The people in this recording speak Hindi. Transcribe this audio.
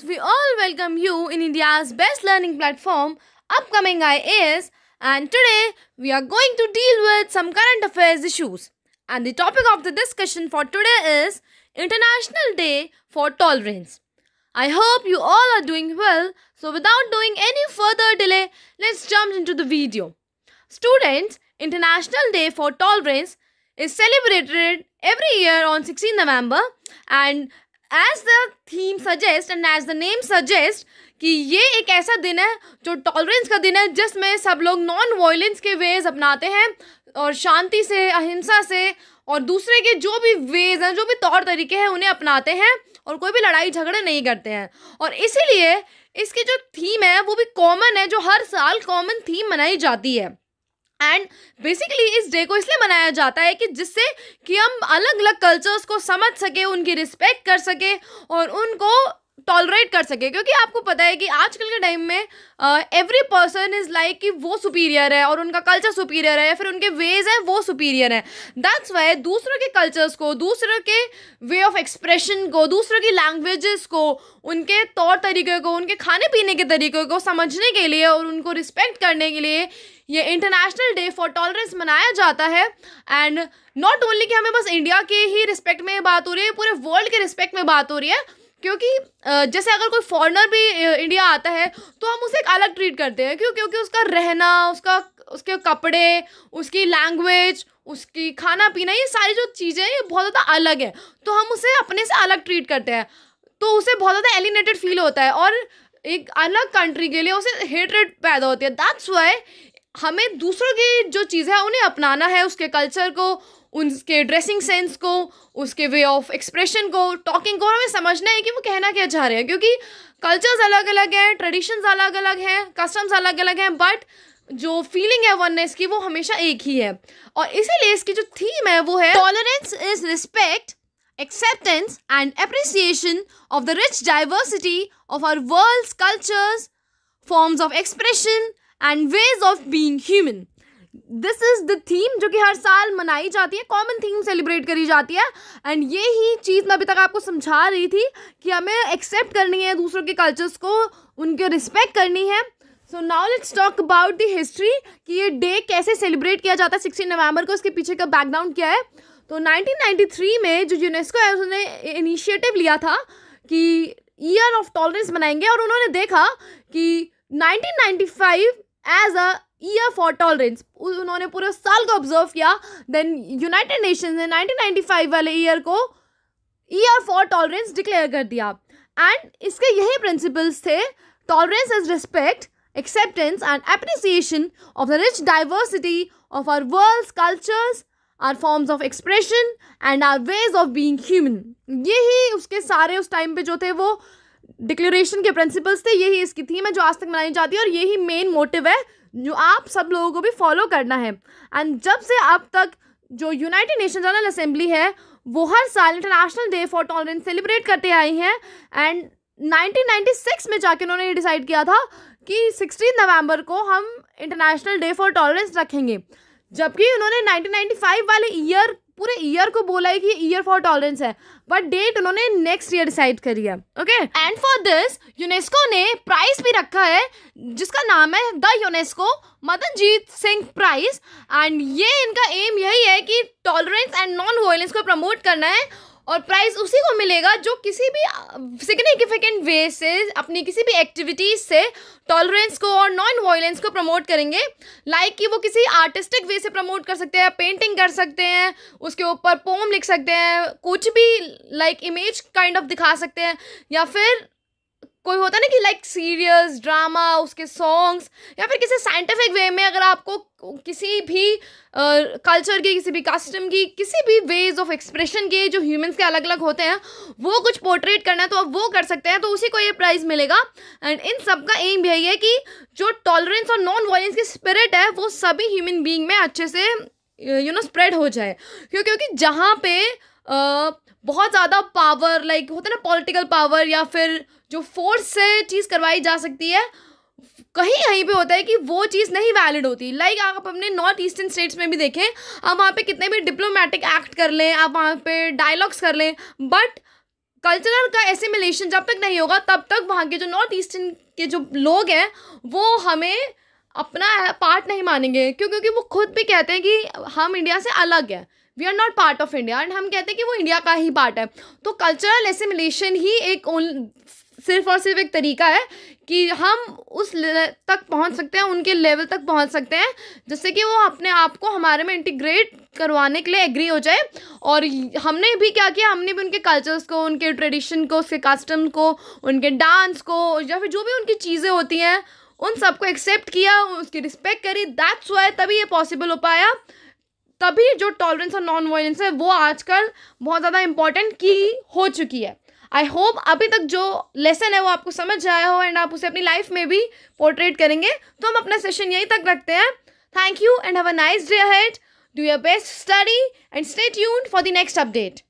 friends, we all welcome you in India's best learning platform, Upcoming IAS, and today we are going to deal with some current affairs issues. And the topic of the discussion for today is International Day for Tolerance. I hope you all are doing well, so without doing any further delay, let's jump into the video. Students, International Day for Tolerance is celebrated every year on 16 November and as the theme suggest and as the name suggest कि ये एक ऐसा दिन है जो टॉलरेंस का दिन है जिसमें सब लोग नॉन वायलेंस के वेज अपनाते हैं और शांति से अहिंसा से और दूसरे के जो भी वेज हैं जो भी तौर तरीके हैं उन्हें अपनाते हैं और कोई भी लड़ाई झगड़े नहीं करते हैं और इसीलिए इसकी जो थीम है वो भी कॉमन है जो हर साल कॉमन थीम मनाई जाती है एंड बेसिकली इस डे को इसलिए मनाया जाता है कि जिससे कि हम अलग अलग कल्चर्स को समझ सके उनकी रिस्पेक्ट कर सके और उनको टॉलरेट कर सके क्योंकि आपको पता है कि आजकल के टाइम में एवरी पर्सन इज़ लाइक कि वो सुपीरियर है और उनका कल्चर सुपीरियर है या फिर उनके वेज हैं वो सुपीरियर है दैट्स वाई दूसरों के कल्चर्स को दूसरों के वे ऑफ एक्सप्रेशन को दूसरों की लैंग्वेजेस को उनके तौर तरीके को उनके खाने पीने के तरीके को समझने के लिए और उनको रिस्पेक्ट करने के लिए ये इंटरनेशनल डे फॉर टॉलरेंस मनाया जाता है एंड नॉट ओनली कि हमें बस इंडिया के ही रिस्पेक्ट में बात हो रही है पूरे वर्ल्ड के रिस्पेक्ट में बात हो रही है क्योंकि जैसे अगर कोई फॉरेनर भी इंडिया आता है तो हम उसे एक अलग ट्रीट करते हैं क्यों क्योंकि उसका रहना उसका उसके कपड़े उसकी लैंग्वेज उसकी खाना पीना ये सारी जो चीज़ें ये बहुत ज़्यादा अलग है तो हम उसे अपने से अलग ट्रीट करते हैं तो उसे बहुत ज़्यादा एलिनेटेड फील होता है और एक अलग कंट्री के लिए उसे हेटरेट पैदा होती है दैट्स वाई हमें दूसरों की जो चीज़ है उन्हें अपनाना है उसके कल्चर को उसके ड्रेसिंग सेंस को उसके वे ऑफ एक्सप्रेशन को टॉकिंग को हमें समझना है कि वो कहना क्या चाह रहे हैं क्योंकि कल्चर्स अलग अलग हैं ट्रेडिशंस अलग अलग हैं कस्टम्स अलग अलग हैं बट जो फीलिंग है वननेस की वो हमेशा एक ही है और इसीलिए इसकी जो थीम है वो है tolerance is respect acceptance and appreciation of the rich diversity of our world's cultures forms of expression and ways of being human this is the theme जो कि हर साल मनाई जाती है कॉमन थीम सेलिब्रेट करी जाती है एंड ये ही चीज़ मैं अभी तक आपको समझा रही थी कि हमें एक्सेप्ट करनी है दूसरों के कल्चर्स को उनके रिस्पेक्ट करनी है so now let's talk about the history कि ये डे कैसे सेलिब्रेट किया जाता है सिक्सटीन नवंबर को इसके पीछे का बैकग्राउंड क्या है तो 1993 में जो यूनेस्को है उसने इनिशिएटिव लिया था कि ईयर ऑफ टॉलरेंस बनाएंगे और उन्होंने देखा कि 1995 as a year for tolerance उन्होंने पूरे साल को ऑब्जर्व किया देन यूनाइटेड नेशन ने 1995 वाले ईयर को ईयर फॉर टॉलरेंस डिक्लेयर कर दिया एंड इसके यही प्रिंसिपल्स थे tolerance as respect acceptance and appreciation of the rich diversity of our world cultures our forms of expression and our ways of being human यही उसके सारे उस टाइम पे जो थे वो डिक्लेरेशन के प्रिंसिपल्स थे यही इसकी थीम है जो आज तक मनाई जाती है और यही मेन मोटिव है जो आप सब लोगों को भी फॉलो करना है एंड जब से अब तक जो यूनाइटेड नेशन जनरल असेंबली है वो हर साल international day for tolerance celebrate करते आई हैं एंड 1996 में जाके उन्होंने ये डिसाइड किया था कि 16 नवंबर को हम इंटरनेशनल डे फॉर टॉलरेंस रखेंगे जबकि उन्होंने 1995 वाले ईयर पूरे ईयर को बोला है कि ईयर फॉर टॉलरेंस है बट डेट उन्होंने नेक्स्ट ईयर डिसाइड करी है okay and for this UNESCO ने प्राइज भी रखा है जिसका नाम है the UNESCO Madanjeet Singh prize and ये इनका एम यही है कि टॉलरेंस एंड नॉन वायलेंस को प्रमोट करना है और प्राइज़ उसी को मिलेगा जो किसी भी सिग्निफिकेंट वे से अपनी किसी भी एक्टिविटीज़ से टॉलरेंस को और नॉन वायलेंस को प्रमोट करेंगे लाइक like कि वो किसी आर्टिस्टिक वे से प्रमोट कर सकते हैं पेंटिंग कर सकते हैं उसके ऊपर पोम लिख सकते हैं कुछ भी लाइक इमेज काइंड ऑफ दिखा सकते हैं या फिर कोई होता ना कि लाइक सीरियस ड्रामा उसके सॉन्ग्स या फिर किसी साइंटिफिक वे में अगर आपको किसी भी कल्चर की किसी भी कस्टम की किसी भी वेज ऑफ एक्सप्रेशन के जो ह्यूमंस के अलग अलग होते हैं वो कुछ पोर्ट्रेट करना है तो आप वो कर सकते हैं तो उसी को ये प्राइज़ मिलेगा एंड इन सब का एम यही है कि जो टॉलरेंस और नॉन वायलेंस की स्पिरिट है वो सभी ह्यूमन बींग में अच्छे से यू नो स्प्रेड हो जाए क्यों क्योंकि जहाँ पे आ, बहुत ज़्यादा पावर लाइक होता है ना पॉलिटिकल पावर या फिर जो फोर्स से चीज़ करवाई जा सकती है कहीं कहीं पे होता है कि वो चीज़ नहीं वैलिड होती लाइक like, आप अपने नॉर्थ ईस्टर्न स्टेट्स में भी देखें आप वहाँ पे कितने भी डिप्लोमेटिक एक्ट कर लें आप वहाँ पे डायलॉग्स कर लें बट कल्चरल का एसिमिलेशन जब तक नहीं होगा तब तक वहाँ के जो नॉर्थ ईस्टर्न के जो लोग हैं वो हमें अपना पार्ट नहीं मानेंगे क्यों क्योंकि वो खुद भी कहते हैं कि हम इंडिया से अलग हैं we are not part of India and हम कहते हैं कि वो इंडिया का ही पार्ट है तो कल्चरल एसिमिलेशन ही एक सिर्फ और सिर्फ एक तरीका है कि हम उस तक पहुंच सकते हैं उनके लेवल तक पहुंच सकते हैं जिससे कि वो अपने आप को हमारे में इंटीग्रेट करवाने के लिए एग्री हो जाए और हमने भी क्या किया हमने भी उनके कल्चर्स को उनके ट्रेडिशन को उसके कस्टम को उनके डांस को या फिर जो भी उनकी चीज़ें होती हैं उन सबको एक्सेप्ट किया उसकी रिस्पेक्ट करी दैट्स वाई तभी ये पॉसिबल हो पाया तभी जो टॉलरेंस और नॉन वायलेंस है वो आजकल बहुत ज़्यादा इम्पॉर्टेंट की हो चुकी है आई होप अभी तक जो लेसन है वो आपको समझ आया हो एंड आप उसे अपनी लाइफ में भी पोर्ट्रेट करेंगे तो हम अपना सेशन यहीं तक रखते हैं thank you and have a nice day head do your best study and stay tune for the next update